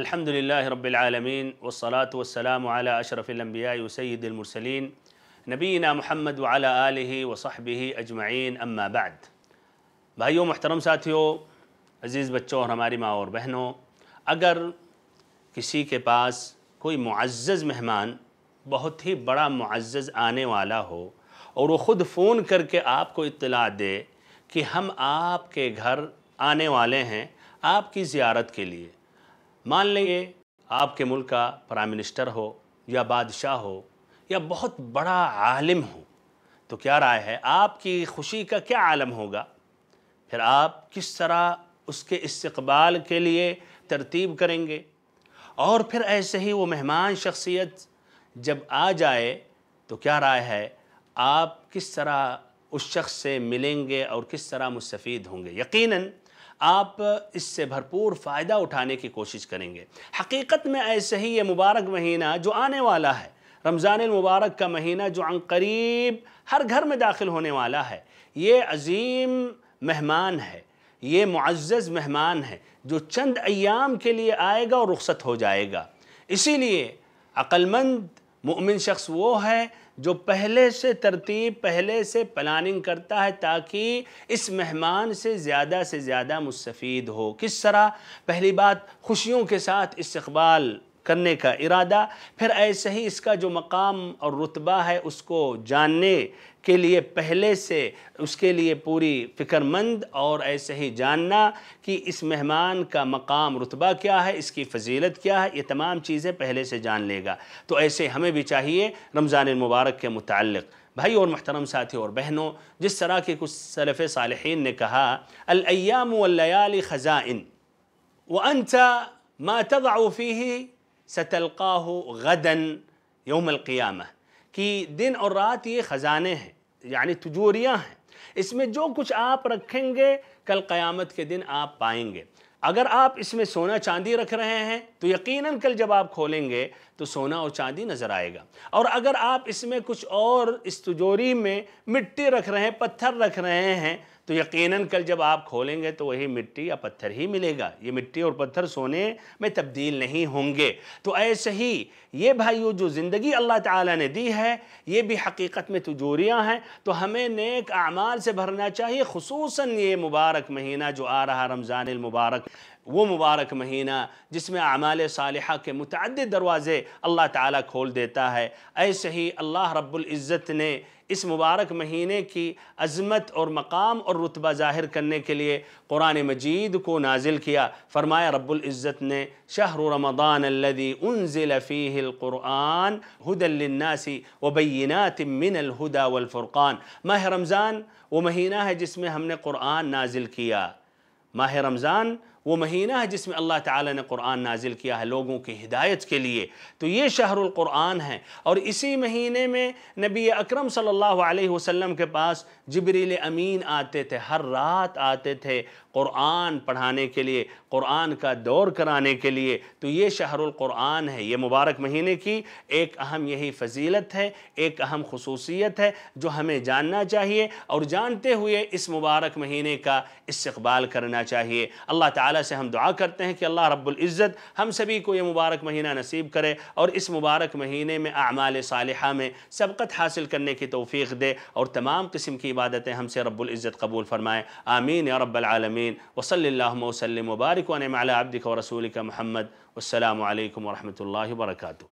الحمد رب العالمین والصلاة والسلام على اشرف الانبیاء و سید المرسلین نبینا محمد وعلى آلہ وصحبہ اجمعین اما بعد بھائیوں محترم ساتھیوں عزیز بچوں اور ہماری ماں اور بہنوں اگر کسی کے پاس کوئی معزز مہمان بہت ہی بڑا معزز آنے والا ہو اور وہ خود فون کر کے آپ کو اطلاع دے کہ ہم آپ کے گھر آنے والے ہیں آپ کی زیارت کے لیے مان لیں گے آپ کے ملک کا پرائم منسٹر ہو یا بادشاہ ہو یا بہت بڑا عالم ہو تو کیا رائے ہے آپ کی خوشی کا کیا عالم ہوگا پھر آپ کس طرح اس کے استقبال کے لیے ترتیب کریں گے اور پھر ایسے ہی وہ مہمان شخصیت جب آ جائے تو کیا رائے ہے آپ کس طرح اس شخص سے ملیں گے اور کس طرح مستفید ہوں گے یقیناً آپ اس سے بھرپور فائدہ اٹھانے کی کوشش کریں گے حقیقت میں ایسے ہی یہ مبارک مہینہ جو آنے والا ہے رمضان المبارک کا مہینہ جو عن قریب ہر گھر میں داخل ہونے والا ہے یہ عظیم مہمان ہے یہ معزز مہمان ہے جو چند ایام کے لیے آئے گا اور رخصت ہو جائے گا اسی لیے عقل مند مؤمن شخص وہ ہے جو پہلے سے ترتیب پہلے سے پلاننگ کرتا ہے تاکہ اس مہمان سے زیادہ سے زیادہ مستفید ہو کس طرح پہلی بات خوشیوں کے ساتھ استقبال کرنے کا ارادہ پھر ایسے ہی اس کا جو مقام اور رتبہ ہے اس کو جاننے کے لیے پہلے سے اس کے لیے پوری فکر مند اور ایسے ہی جاننا کہ اس مہمان کا مقام رتبہ کیا ہے اس کی فضیلت کیا ہے یہ تمام چیزیں پہلے سے جان لے گا تو ایسے ہمیں بھی چاہیے رمضان المبارک کے متعلق بھائی اور محترم ساتھی اور بہنوں جس طرح کے کچھ صلف صالحین نے کہا الایام واللیال خزائن و ما ماتغاؤفی ہی ستلقاہ غدن یوم القیامہ کہ دن اور رات یہ خزانے ہیں یعنی تجوریاں ہیں اس میں جو کچھ آپ رکھیں گے کل قیامت کے دن آپ پائیں گے اگر آپ اس میں سونا چاندی رکھ رہے ہیں تو یقیناً کل جب آپ کھولیں گے تو سونا اور چاندی نظر آئے گا اور اگر آپ اس میں کچھ اور اس تجوری میں مٹی رکھ رہے ہیں پتھر رکھ رہے ہیں تو یقیناً کل جب آپ کھولیں گے تو وہی مٹی یا پتھر ہی ملے گا یہ مٹی اور پتھر سونے میں تبدیل نہیں ہوں گے تو ایسے ہی یہ بھائیو جو زندگی اللہ تعالیٰ نے دی ہے یہ بھی حقیقت میں تجوریاں ہیں تو ہمیں نیک اعمال سے بھرنا چاہیے خصوصاً یہ مبارک مہینہ جو آ رہا رمضان المبارک وہ مبارک مہینہ جس میں اعمال صالحہ کے متعدد دروازے اللہ تعالیٰ کھول دیتا ہے ایسے ہی اللہ رب العزت نے इस मुबारक महीने की अजमत और मकाम और रुतबा ज़ाहिर करने के लिए कुरान मजीद को नाजिल किया फरमाया रब्ज़त ने शाहर रमदान अल्लदी उन ज़िलफ़ीक़ुरान हदलनासी वबैनात मिनलहुदा वलफ़ुरक़ान माह रमज़ान वो महीना है जिसमें हमने क़ुरान नाजिल किया माह रमज़ान وہ مہینہ ہے جس میں اللہ تعالیٰ نے قرآن نازل کیا ہے لوگوں کی ہدایت کے لیے تو یہ شہر القرآن ہے اور اسی مہینے میں نبی اکرم صلی اللہ علیہ وسلم کے پاس جبریل امین آتے تھے ہر رات آتے تھے قرآن پڑھانے کے لیے قرآن کا دور کرانے کے لیے تو یہ شہر القرآن ہے یہ مبارک مہینے کی ایک اہم یہی فضیلت ہے ایک اہم خصوصیت ہے جو ہمیں جاننا چاہیے اور جانتے ہوئے اس مبارک مہینے کا استقبال کرنا چاہیے اللہ تعالیٰ تعالیٰ سے ہم دعا کرتے ہیں کہ اللہ رب العزت ہم سبھی کو یہ مبارک مہینہ نصیب کرے اور اس مبارک مہینے میں اعمال صالحہ میں سبقت حاصل کرنے کی توفیق دے اور تمام قسم کی عبادتیں ہم سے رب العزت قبول فرمائے آمین یا رب العالمین وصل اللہ وسلم مبارک ونعم علی عبدک ورسولک محمد والسلام علیکم ورحمت اللہ وبرکاتہ